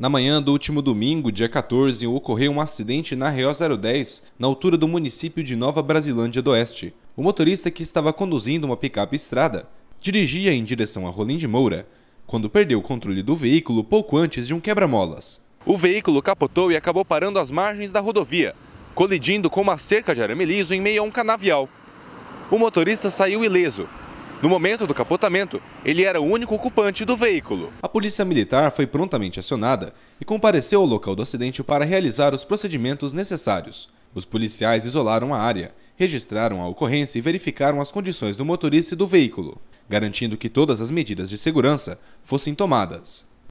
Na manhã do último domingo, dia 14, ocorreu um acidente na RO 010, na altura do município de Nova Brasilândia do Oeste. O motorista que estava conduzindo uma picape estrada dirigia em direção a Rolim de Moura, quando perdeu o controle do veículo pouco antes de um quebra-molas. O veículo capotou e acabou parando às margens da rodovia, colidindo com uma cerca de arame liso em meio a um canavial. O motorista saiu ileso, no momento do capotamento, ele era o único ocupante do veículo. A polícia militar foi prontamente acionada e compareceu ao local do acidente para realizar os procedimentos necessários. Os policiais isolaram a área, registraram a ocorrência e verificaram as condições do motorista e do veículo, garantindo que todas as medidas de segurança fossem tomadas.